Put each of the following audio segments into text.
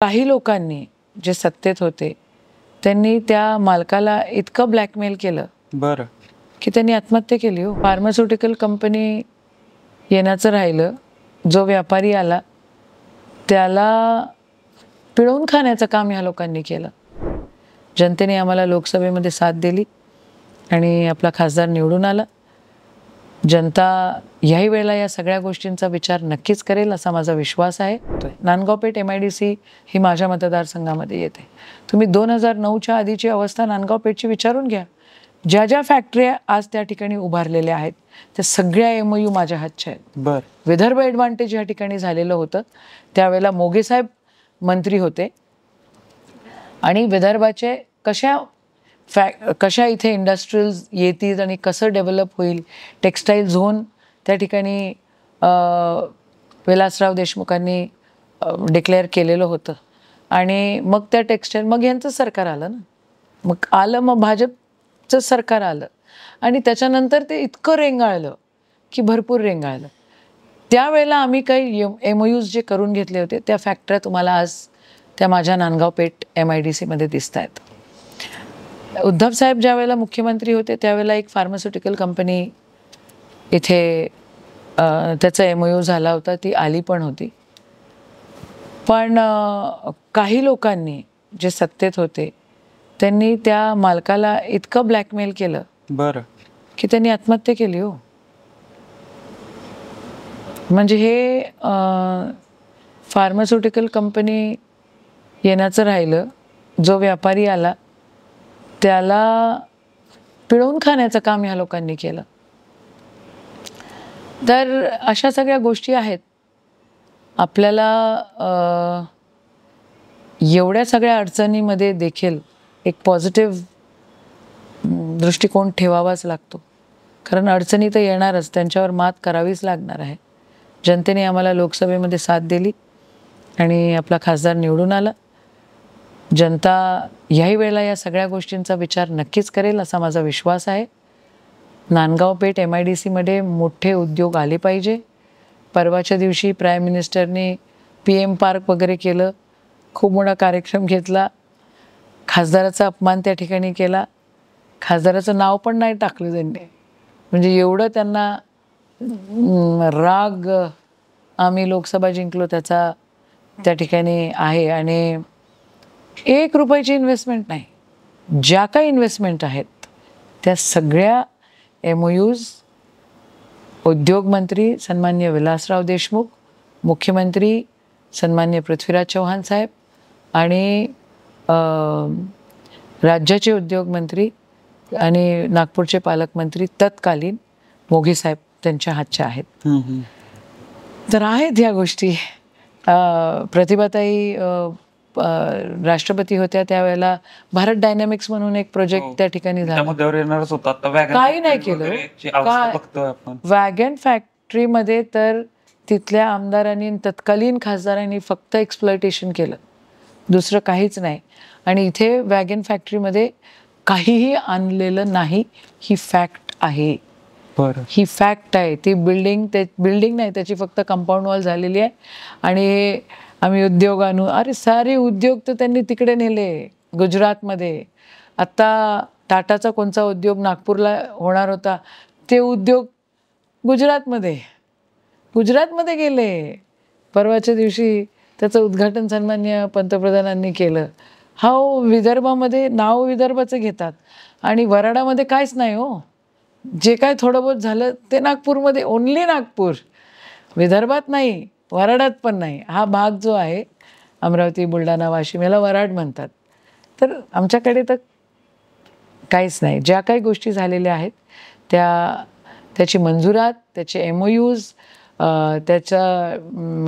काही लोकांनी जे सत्तेत होते त्यांनी त्या मालकाला इतकं ब्लॅकमेल केलं बरं की त्यांनी आत्महत्या केली हो फार्मास्युटिकल कंपनी येण्याचं राहिलं जो व्यापारी आला त्याला पिळवून खाण्याचं काम ह्या लोकांनी केलं जनतेने आम्हाला लोकसभेमध्ये साथ दिली आणि आपला खासदार निवडून आला जनता याही वेळेला या सगळ्या गोष्टींचा विचार नक्कीच करेल असा माझा विश्वास आहे Nandgaonpeth M I D C ही माझ्या मतदारसंघामध्ये येते तुम्ही दोन हजार नऊच्या आधीची अवस्था नांदगावपेठची विचारून घ्या ज्या ज्या फॅक्टऱ्या आज त्या ठिकाणी उभारलेल्या आहेत त्या सगळ्या एम यू माझ्या हातच्या आहेत बर विदर्भ ॲडव्हान्टेज या ठिकाणी झालेलं होतं त्यावेळेला मोगेसाहेब मंत्री होते आणि विदर्भाचे कशा फॅ कशा इथे इंडस्ट्रीज येतील आणि कसं डेव्हलप होईल टेक्स्टाईल झोन त्या ठिकाणी विलासराव देशमुखांनी डिक्लेअर केलेलं होतं आणि मग त्या टेक्स्टाईल मग यांचं सरकार आलं ना मग आलं मग भाजपचं सरकार आलं आणि त्याच्यानंतर ते इतकं रेंगाळलं की भरपूर रेंगाळलं त्यावेळेला आम्ही काही यम एम यूज जे करून घेतले होते त्या फॅक्टऱ्या तुम्हाला आज त्या माझ्या Nandgaon Peth M I D सीमध्ये दिसत आहेत उद्धव साहेब ज्या वेळेला मुख्यमंत्री होते त्यावेळेला एक फार्मास्युटिकल कंपनी इथे त्याचा एम यू झाला होता ती आली पण होती पण काही लोकांनी जे सत्तेत होते त्यांनी त्या मालकाला इतकं ब्लॅकमेल केलं बरं की त्यांनी आत्महत्या केली हो म्हणजे हे फार्मास्युटिकल कंपनी येण्याचं राहिलं जो व्यापारी आला त्याला पिळवून खाण्याचं काम ह्या लोकांनी केलं तर अशा सगळ्या गोष्टी आहेत आपल्याला एवढ्या सगळ्या अडचणीमध्ये देखील एक पॉझिटिव्ह दृष्टिकोन ठेवावाच लागतो कारण अडचणी तर येणारच त्यांच्यावर मात करावीच लागणार आहे जनतेने आम्हाला लोकसभेमध्ये साथ दिली आणि आपला खासदार निवडून आला जनता याही वेळेला या सगळ्या गोष्टींचा विचार नक्कीच करेल असा माझा विश्वास आहे Nandgaon Peth M I D सीमध्ये मोठे उद्योग आले पाहिजे परवाच्या दिवशी प्राईम मिनिस्टरने पी एम पार्क वगैरे केलं खूप मोठा कार्यक्रम घेतला खासदाराचा अपमान त्या ठिकाणी केला खासदाराचं नाव पण नाही टाकलं त्यांनी म्हणजे एवढं त्यांना राग आम्ही लोकसभा जिंकलो त्याचा त्या ठिकाणी आहे आणि एक रुपयाची इन्व्हेस्टमेंट नाही ज्या काही इन्व्हेस्टमेंट आहेत त्या सगळ्या एम ओ यूज उद्योगमंत्री सन्मान्य विलासराव देशमुख मुख्यमंत्री सन्मान्य पृथ्वीराज चव्हाण साहेब आणि राज्याचे उद्योगमंत्री आणि नागपूरचे पालकमंत्री तत्कालीन मोघे साहेब त्यांच्या हातच्या आहेत तर आहेत ह्या गोष्टी प्रतिभाताई राष्ट्रपती होत्या त्यावेळेला भारत डायनामिक्स म्हणून एक प्रोजेक्ट हो. त्या ठिकाणी झाला काही नाही केलं वॅगन मध्ये तर तिथल्या आमदारांनी तत्कालीन खासदारांनी फक्त एक्सप्लॉयटेशन केलं दुसरं काहीच नाही आणि इथे वॅगन फॅक्टरीमध्ये काहीही आणलेलं नाही ही फॅक्ट आहे ही फॅक्ट आहे ती बिल्डिंग ते बिल्डिंग नाही त्याची फक्त कंपाऊंड वॉल झालेली आहे आणि आम्ही उद्योगानु अरे सारे उद्योग तर त्यांनी तिकडे नेले गुजरातमध्ये आत्ता टाटाचा कोणता उद्योग नागपूरला होणार होता ते उद्योग गुजरातमध्ये गुजरातमध्ये गेले परवाच्या दिवशी त्याचं उद्घाटन सन्मान्य पंतप्रधानांनी केलं हा विदर्भामध्ये नाव विदर्भाचं घेतात आणि वराडामध्ये कायच नाही हो जे काय थोडं बहुत झालं ते नागपूरमध्ये ओन्ली नागपूर विदर्भात नाही वराडात पण नाही हा भाग जो आहे अमरावती बुलढाणा वाशिम याला वराड म्हणतात तर आमच्याकडे तर काहीच नाही ज्या काही गोष्टी झालेल्या आहेत त्या त्याची मंजुरात त्याचे एम ओ यूज त्याचं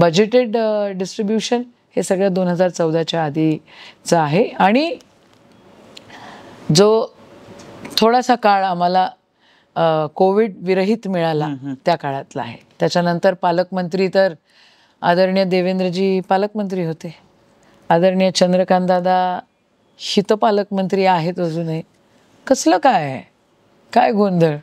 बजेटेड डिस्ट्रीब्युशन हे सगळं दोन हजार चौदाच्या आधीचं आहे आणि जो थोडासा काळ आम्हाला कोविड विरहित मिळाला त्या काळातला आहे त्याच्यानंतर पालकमंत्री तर आदरणीय देवेंद्रजी पालकमंत्री होते आदरणीय चंद्रकांतदादा हितपालकमंत्री पालकमंत्री आहेत अजूनही कसलं काय आहे काय गोंधळ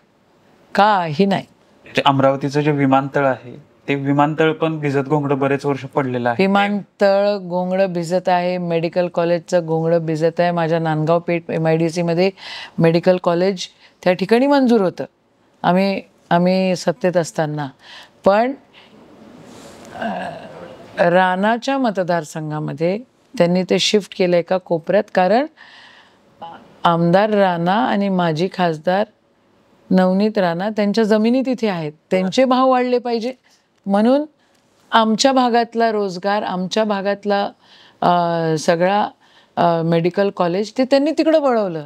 का ही नाही अमरावतीचं जे विमानतळ आहे ते विमानतळ पण भिजत घोंगडं बरेच वर्ष पडलेलं आहे विमानतळ घोंगडं भिजत आहे मेडिकल कॉलेजचं घोंगडं भिजत आहे माझ्या Nandgaon Peth M I D सीमध्ये मेडिकल कॉलेज त्या ठिकाणी मंजूर होतं आम्ही आम्ही सत्तेत असताना पण राणाच्या मतदारसंघामध्ये त्यांनी ते शिफ्ट केलं एका कोपऱ्यात कारण आमदार राणा आणि माजी खासदार नवनीत राणा त्यांच्या जमिनी तिथे आहेत त्यांचे भाव वाढले पाहिजे म्हणून आमच्या भागातला रोजगार आमच्या भागातला सगळा मेडिकल कॉलेज ते त्यांनी तिकडं वळवलं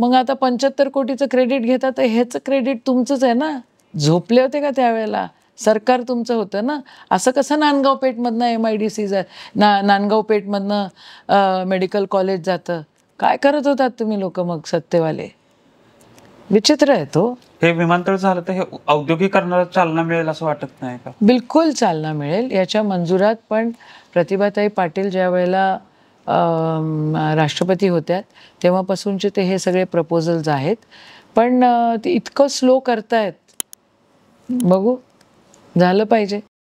मग आता पंच्याहत्तर कोटीचं क्रेडिट घेता तर हेच क्रेडिट तुमचंच आहे ना झोपले होते का त्यावेळेला सरकार तुमचं होतं ना असं कसं नांदगाव पेठमधनं एम आय डी सी जा ना नांदगाव पेठमधनं मेडिकल कॉलेज जातं काय करत होतात तुम्ही लोक मग सत्तेवाले विचित्र आहे तो हे विमानतळ झालं तर हे औद्योगिकरणाला चालना मिळेल असं वाटत नाही का बिलकुल चालना मिळेल याच्या मंजुरात पण प्रतिभाताई पाटील ज्या वेळेला राष्ट्रपती होत्या तेव्हापासूनचे ते हे सगळे प्रपोजल्स आहेत पण ते इतकं स्लो करतायत बघू झालं पाहिजे